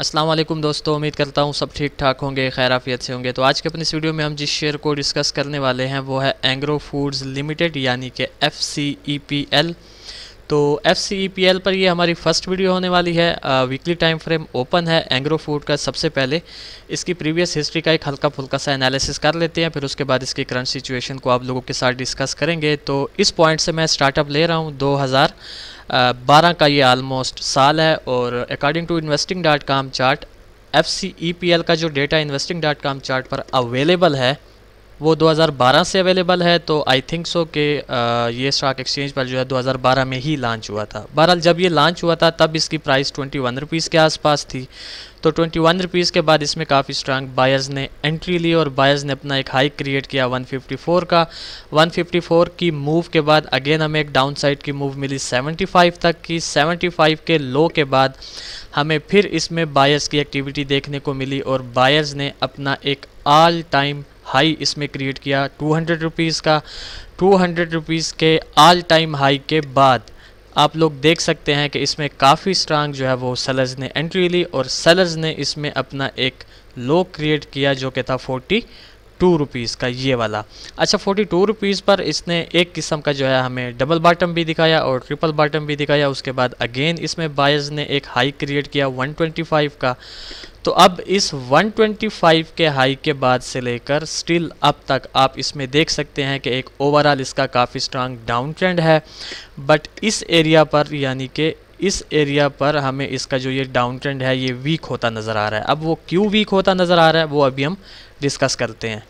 अस्सलाम वालेकुम दोस्तों उम्मीद करता हूँ सब ठीक ठाक होंगे खैराफियत से होंगे तो आज के अपने इस वीडियो में हम जिस शेयर को डिस्कस करने वाले हैं वो है एंग्रो फूड्स लिमिटेड यानी कि F C E P L तो एफ सी पी एल पर ये हमारी फर्स्ट वीडियो होने वाली है आ, वीकली टाइम फ्रेम ओपन है एंग्रो फूड का सबसे पहले इसकी प्रीवियस हिस्ट्री का एक हल्का फुल्का सा एनालिसिस कर लेते हैं फिर उसके बाद इसकी करंट सिचुएशन को आप लोगों के साथ डिस्कस करेंगे तो इस पॉइंट से मैं स्टार्टअप ले रहा हूँ दो हज़ार बारह का ये आलमोस्ट साल है और according to investing dot com chart F C E P L का जो data investing dot com chart पर अवेलेबल है वो 2012 से अवेलेबल है तो आई थिंक सो कि ये स्टॉक एक्सचेंज पर जो है 2012 में ही लॉन्च हुआ था बहरहाल जब ये लॉन्च हुआ था तब इसकी प्राइस ट्वेंटी वन रुपीज़ के आसपास थी तो ट्वेंटी वन रुपीज़ के बाद इसमें काफ़ी स्ट्रांग बायर्स ने एंट्री ली और बायर्स ने अपना एक हाई क्रिएट किया 154 का 154 की मूव के बाद अगेन हमें एक डाउन साइड की मूव मिली 75 तक की 75 के लो के बाद हमें फिर इसमें बायर्स की एक्टिविटी देखने को मिली और बायर्स ने अपना एक ऑल टाइम हाई इसमें क्रिएट किया टू हंड्रेड रुपीज़ का टू हंड्रेड रुपीज़ के ऑल टाइम हाई के बाद आप लोग देख सकते हैं कि इसमें काफ़ी स्ट्रांग जो है वो सेलर्स ने एंट्री ली और सेलर्स ने इसमें अपना एक लो क्रिएट किया जो कि था फोर्टी टू रुपीज़ का ये वाला अच्छा फोर्टी टू रुपीज़ पर इसने एक किस्म का जो है हमें डबल बॉटम भी दिखाया और ट्रिपल बॉटम भी दिखाया उसके बाद अगेन इसमें बायर्स ने एक हाई क्रिएट किया वन ट्वेंटी फाइव का तो अब इस 125 के हाई के बाद से लेकर स्टिल अब तक आप इसमें देख सकते हैं कि एक ओवरऑल इसका काफ़ी स्ट्रांग डाउन ट्रेंड है बट इस एरिया पर यानी कि इस एरिया पर हमें इसका जो ये डाउन ट्रेंड है ये वीक होता नज़र आ रहा है अब वो क्यों वीक होता नज़र आ रहा है वो अभी हम डिस्कस करते हैं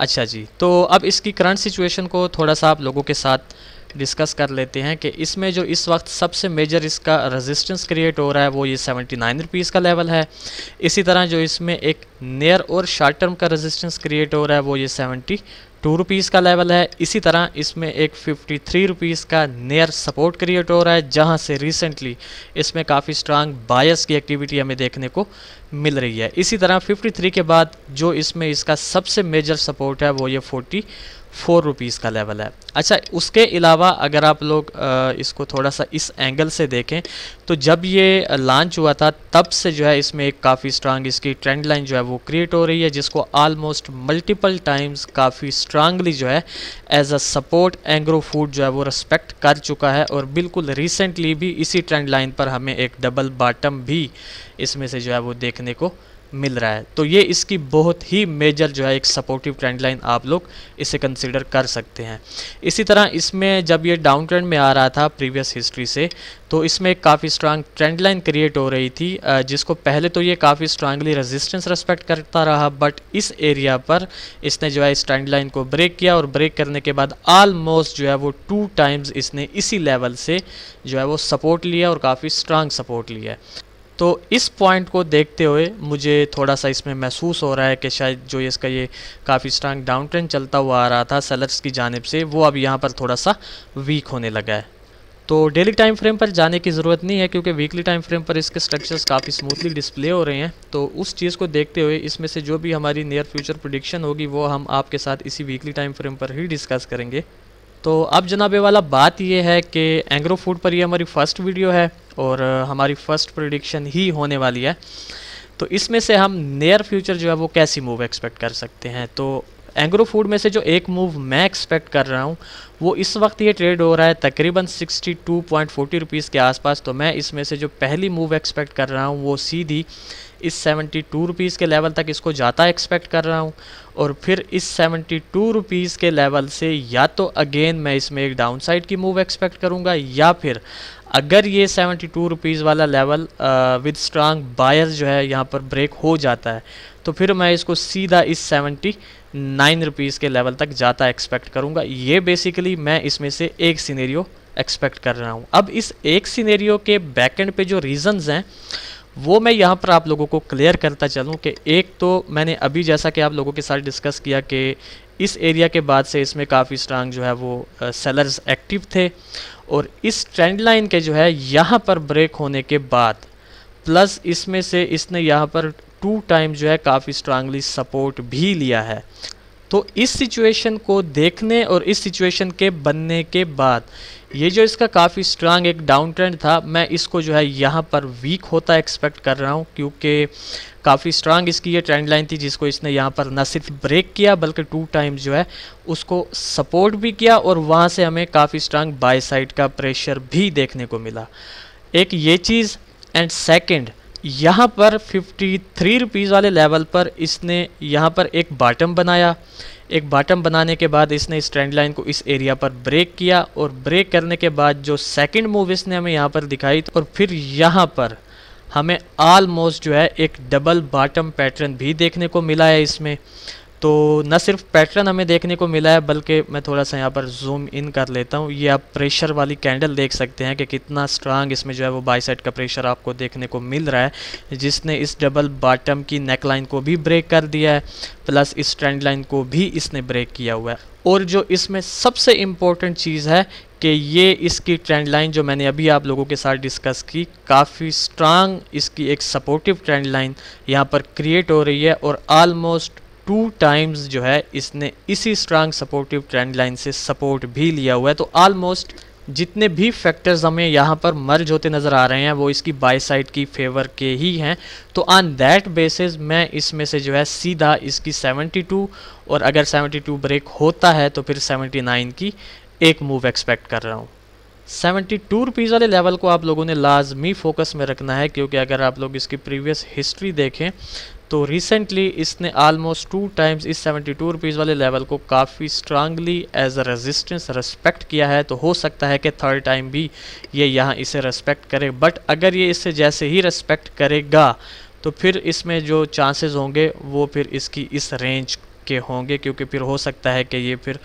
अच्छा जी तो अब इसकी करंट सिचुएशन को थोड़ा सा आप लोगों के साथ डिस्कस कर लेते हैं कि इसमें जो इस वक्त सबसे मेजर इसका रेजिस्टेंस क्रिएट हो रहा है वो ये सेवेंटी नाइन रुपीज़ का लेवल है इसी तरह जो इसमें एक नियर और शॉर्ट टर्म का रेजिस्टेंस क्रिएट हो रहा है वो ये सेवेंटी टू रुपीज़ का लेवल है इसी तरह इसमें एक फिफ्टी थ्री रुपीज़ का नियर सपोर्ट क्रिएट हो रहा है जहां से रिसेंटली इसमें काफ़ी स्ट्रांग बायस की एक्टिविटी हमें देखने को मिल रही है इसी तरह फिफ्टी थ्री के बाद जो इसमें इसका सबसे मेजर सपोर्ट है वो ये फोर्टी फोर रुपीज़ का लेवल है अच्छा उसके अलावा अगर आप लोग इसको थोड़ा सा इस एंगल से देखें तो जब ये लॉन्च हुआ था तब से जो है इसमें एक काफ़ी स्ट्रांग इसकी ट्रेंड लाइन जो है वो क्रिएट हो रही है जिसको आलमोस्ट मल्टीपल टाइम्स काफ़ी स्ट्रांगली जो है as a support Engro food जो है वो रिस्पेक्ट कर चुका है और बिल्कुल रिसेंटली भी इसी ट्रेंड लाइन पर हमें एक डबल बॉटम भी इसमें से जो है वो देखने को मिल रहा है तो ये इसकी बहुत ही मेजर जो है एक सपोर्टिव ट्रेंड लाइन आप लोग इसे कंसिडर कर सकते हैं इसी तरह इसमें जब ये डाउन ट्रेंड में आ रहा था प्रीवियस हिस्ट्री से तो इसमें काफ़ी स्ट्रांग ट्रेंड लाइन क्रिएट हो रही थी जिसको पहले तो ये काफ़ी स्ट्रांगली रेजिस्टेंस रेस्पेक्ट करता रहा बट इस एरिया पर इसने जो है इस ट्रेंड लाइन को ब्रेक किया और ब्रेक करने के बाद आलमोस्ट जो है वो टू टाइम्स इसने इसी लेवल से जो है वो सपोर्ट लिया और काफ़ी स्ट्रांग सपोर्ट लिया है तो इस पॉइंट को देखते हुए मुझे थोड़ा सा इसमें महसूस हो रहा है कि शायद जो इसका ये काफ़ी स्ट्रांग डाउन ट्रेंड चलता हुआ आ रहा था सेलर्स की जानब से वो अब यहाँ पर थोड़ा सा वीक होने लगा है तो डेली टाइम फ्रेम पर जाने की ज़रूरत नहीं है क्योंकि वीकली टाइम फ्रेम पर इसके स्ट्रक्चर्स काफ़ी स्मूथली डिस्प्ले हो रहे हैं तो उस चीज़ को देखते हुए इसमें से जो भी हमारी नियर फ्यूचर प्रोडिक्शन होगी वो हम आपके साथ इसी वीकली टाइम फ्रेम पर ही डिस्कस करेंगे तो अब जनाबे वाला बात यह है कि एंग्रो फूड पर ये हमारी फ़र्स्ट वीडियो है और हमारी फ़र्स्ट प्रडिक्शन ही होने वाली है तो इसमें से हम नियर फ्यूचर जो है वो कैसी मूव एक्सपेक्ट कर सकते हैं तो एंग्रो फूड में से जो एक मूव मैं एक्सपेक्ट कर रहा हूँ वो इस वक्त ये ट्रेड हो रहा है तकरीबन 62.40 रुपीस के आसपास तो मैं इसमें से जो पहली मूव एक्सपेक्ट कर रहा हूँ वो सीधी इस सेवेंटी टू रुपीज़ के लेवल तक इसको जाता एक्सपेक्ट कर रहा हूँ और फिर इस सेवेंटी टू रुपीज़ के लेवल से या तो अगेन मैं इसमें एक साइड की मूव एक्सपेक्ट करूँगा या फिर अगर ये सेवेंटी टू रुपीज़ वाला लेवल विद स्ट्रांग बायर जो है यहाँ पर ब्रेक हो जाता है तो फिर मैं इसको सीधा इस सेवेंटी नाइन रुपीज़ के लेवल तक जाता एक्सपेक्ट करूँगा ये बेसिकली मैं इसमें से एक सीनेरियो एक्सपेक्ट कर रहा हूँ अब इस एक सीनेरियो के बैकेंड पे जो रीजंस हैं वो मैं यहाँ पर आप लोगों को क्लियर करता चलूँ कि एक तो मैंने अभी जैसा कि आप लोगों के साथ डिस्कस किया कि इस एरिया के बाद से इसमें काफ़ी स्ट्रांग जो है वो सेलर्स एक्टिव थे और इस ट्रेंड लाइन के जो है यहाँ पर ब्रेक होने के बाद प्लस इसमें से इसने यहाँ पर टू टाइम जो है काफ़ी स्ट्रांगली सपोर्ट भी लिया है तो इस सिचुएशन को देखने और इस सिचुएशन के बनने के बाद ये जो इसका काफ़ी स्ट्रांग एक डाउन ट्रेंड था मैं इसको जो है यहाँ पर वीक होता एक्सपेक्ट कर रहा हूँ क्योंकि काफ़ी स्ट्रांग इसकी ये ट्रेंड लाइन थी जिसको इसने यहाँ पर न सिर्फ ब्रेक किया बल्कि टू टाइम्स जो है उसको सपोर्ट भी किया और वहाँ से हमें काफ़ी स्ट्रांग बाई साइड का प्रेशर भी देखने को मिला एक ये चीज़ एंड सेकेंड यहाँ पर फिफ्टी थ्री रुपीज़ वाले लेवल पर इसने यहाँ पर एक बाटम बनाया एक बॉटम बनाने के बाद इसने इस ट्रेंड लाइन को इस एरिया पर ब्रेक किया और ब्रेक करने के बाद जो सेकंड मूव इसने हमें यहाँ पर दिखाई और फिर यहाँ पर हमें आलमोस्ट जो है एक डबल बॉटम पैटर्न भी देखने को मिला है इसमें तो न सिर्फ पैटर्न हमें देखने को मिला है बल्कि मैं थोड़ा सा यहाँ पर जूम इन कर लेता हूँ ये आप प्रेशर वाली कैंडल देख सकते हैं कि कितना स्ट्रांग इसमें जो है वो बाई साइड का प्रेशर आपको देखने को मिल रहा है जिसने इस डबल बॉटम की नेक लाइन को भी ब्रेक कर दिया है प्लस इस ट्रेंड लाइन को भी इसने ब्रेक किया हुआ है और जो इसमें सबसे इम्पोर्टेंट चीज़ है कि ये इसकी ट्रेंड लाइन जो मैंने अभी आप लोगों के साथ डिस्कस की काफ़ी स्ट्रांग इसकी एक सपोर्टिव ट्रेंड लाइन यहाँ पर क्रिएट हो रही है और आलमोस्ट टू टाइम्स जो है इसने इसी स्ट्रांग सपोर्टिव ट्रेंड लाइन से सपोर्ट भी लिया हुआ है तो ऑलमोस्ट जितने भी फैक्टर्स हमें यहाँ पर मर्ज होते नज़र आ रहे हैं वो इसकी बाय साइड की फेवर के ही हैं तो ऑन दैट बेसिस मैं इसमें से जो है सीधा इसकी 72 और अगर 72 ब्रेक होता है तो फिर 79 की एक मूव एक्सपेक्ट कर रहा हूँ 72 टू वाले लेवल को आप लोगों ने लाजमी फोकस में रखना है क्योंकि अगर आप लोग इसकी प्रीवियस हिस्ट्री देखें तो रिसेंटली इसने आलमोस्ट टू टाइम्स इस सेवेंटी टू रुपीज़ वाले लेवल को काफ़ी strongly as a resistance respect किया है तो हो सकता है कि थर्ड टाइम भी ये यहाँ इसे रेस्पेक्ट करे बट अगर ये इसे जैसे ही रेस्पेक्ट करेगा तो फिर इसमें जो चांसेस होंगे वो फिर इसकी इस रेंज के होंगे क्योंकि फिर हो सकता है कि ये फिर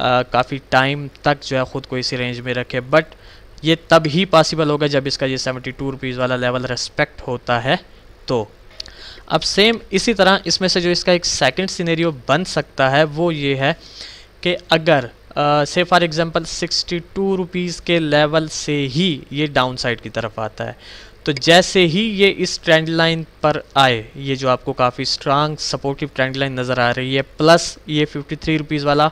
काफ़ी टाइम तक जो है ख़ुद को इसी रेंज में रखे बट ये तब ही पॉसिबल होगा जब इसका ये सेवेंटी टू रुपीज़ वाला लेवल रेस्पेक्ट होता है तो अब सेम इसी तरह इसमें से जो इसका एक सेकंड सिनेरियो बन सकता है वो ये है कि अगर से for example sixty two rupees के लेवल से ही ये डाउन साइड की तरफ आता है तो जैसे ही ये इस ट्रेंड लाइन पर आए ये जो आपको काफ़ी स्ट्रांग सपोर्टिव ट्रेंड लाइन नज़र आ रही है प्लस ये फिफ्टी थ्री रुपीज़ वाला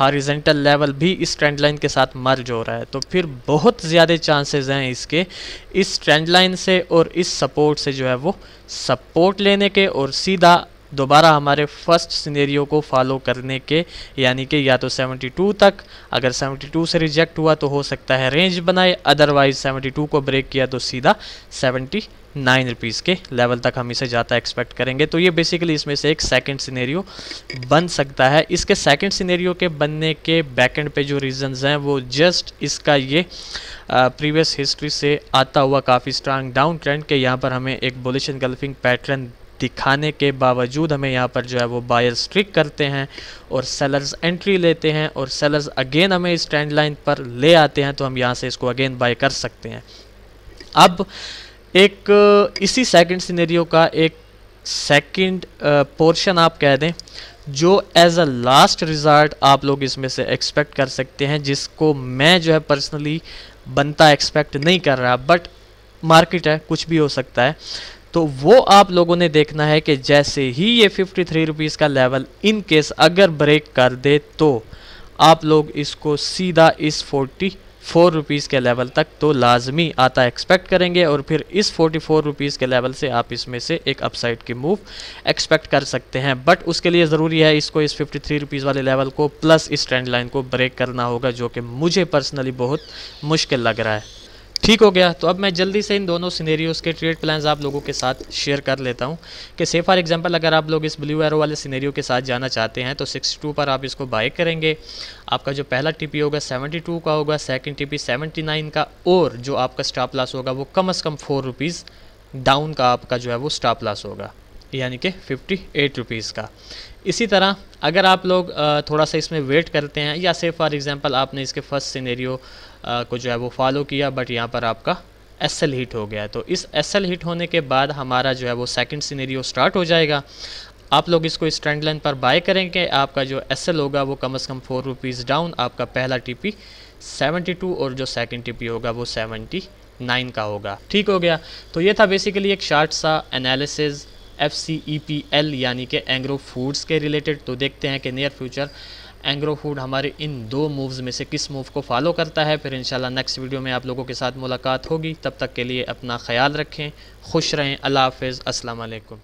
हॉरिजेंटल लेवल भी इस ट्रेंड लाइन के साथ मर्ज हो रहा है तो फिर बहुत ज़्यादा चांसेस हैं इसके इस ट्रेंड लाइन से और इस सपोर्ट से जो है वो सपोर्ट लेने के और सीधा दोबारा हमारे फर्स्ट सिनेरियो को फॉलो करने के यानी कि या तो 72 तक अगर 72 से रिजेक्ट हुआ तो हो सकता है रेंज बनाए अदरवाइज 72 को ब्रेक किया तो सीधा 79 नाइन रुपीज़ के लेवल तक हम इसे जाता एक्सपेक्ट करेंगे तो ये बेसिकली इसमें से एक सेकंड सिनेरियो बन सकता है इसके सेकंड सिनेरियो के बनने के बैकेंड पे जो रीजंस हैं वो जस्ट इसका ये प्रीवियस हिस्ट्री से आता हुआ काफ़ी स्ट्रांग डाउन ट्रेंड के यहाँ पर हमें एक बोलिशन गल्फिंग पैटर्न दिखाने के बावजूद हमें यहाँ पर जो है वो बायर्स ट्रिक करते हैं और सेलर्स एंट्री लेते हैं और सेलर्स अगेन हमें इस ट्रेंड लाइन पर ले आते हैं तो हम यहाँ से इसको अगेन बाय कर सकते हैं अब एक इसी सेकंड सिनेरियो का एक सेकंड पोर्शन आप कह दें जो एज अ लास्ट रिज़ल्ट आप लोग इसमें से एक्सपेक्ट कर सकते हैं जिसको मैं जो है पर्सनली बनता एक्सपेक्ट नहीं कर रहा बट मार्केट है कुछ भी हो सकता है तो वो आप लोगों ने देखना है कि जैसे ही ये फिफ्टी थ्री रुपीज़ का लेवल इन केस अगर ब्रेक कर दे तो आप लोग इसको सीधा इस फोर्टी फोर रुपीज़ के लेवल तक तो लाजमी आता एक्सपेक्ट करेंगे और फिर इस फोर्टी फोर रुपीज़ के लेवल से आप इसमें से एक अपसाइड की मूव एक्सपेक्ट कर सकते हैं बट उसके लिए ज़रूरी है इसको इस फिफ्टी थ्री रुपीज़ वाले लेवल को प्लस इस ट्रेंड लाइन को ब्रेक करना होगा जो कि मुझे पर्सनली बहुत मुश्किल लग रहा है ठीक हो गया तो अब मैं जल्दी से इन दोनों सिनेरियोज़ के ट्रेड प्लान्स आप लोगों के साथ शेयर कर लेता हूँ कि से फॉर एग्जांपल अगर आप लोग इस ब्लू एरो वाले सिनेरियो के साथ जाना चाहते हैं तो 62 पर आप इसको बाय करेंगे आपका जो पहला टीपी होगा 72 का होगा सेकंड टीपी 79 का और जो आपका स्टाप लॉस होगा वो कम अज़ कम फोर रुपीज़ डाउन का आपका जो है वो स्टाप लॉस होगा यानी कि फिफ्टी एट रुपीज़ का इसी तरह अगर आप लोग थोड़ा सा इसमें वेट करते हैं या से फॉर एग्ज़ाम्पल आपने इसके फर्स्ट सीनेरियो को जो है वो फॉलो किया बट यहाँ पर आपका एस एल हिट हो गया तो इस एस एल हिट होने के बाद हमारा जो है वो सेकंड सीनेरियो स्टार्ट हो जाएगा आप लोग इसको इस ट्रेंड लाइन पर बाय करेंगे आपका जो एस एल होगा वो कम अज़ कम फोर रुपीज़ डाउन आपका पहला टी पी सेवेंटी टू और जो सेकंड टी पी होगा वो सेवेंटी नाइन का होगा ठीक हो गया तो ये था बेसिकली एक शार्ट सा analysis F C E P L यानी कि एंग्रो फूड्स के रिलेटेड तो देखते हैं कि नियर फ्यूचर एंग्रो फूड हमारे इन दो मूव्स में से किस मूव को फॉलो करता है फिर इंशाल्लाह नेक्स्ट वीडियो में आप लोगों के साथ मुलाकात होगी तब तक के लिए अपना ख्याल रखें खुश रहें अल्लाह हाफिज़ असलकम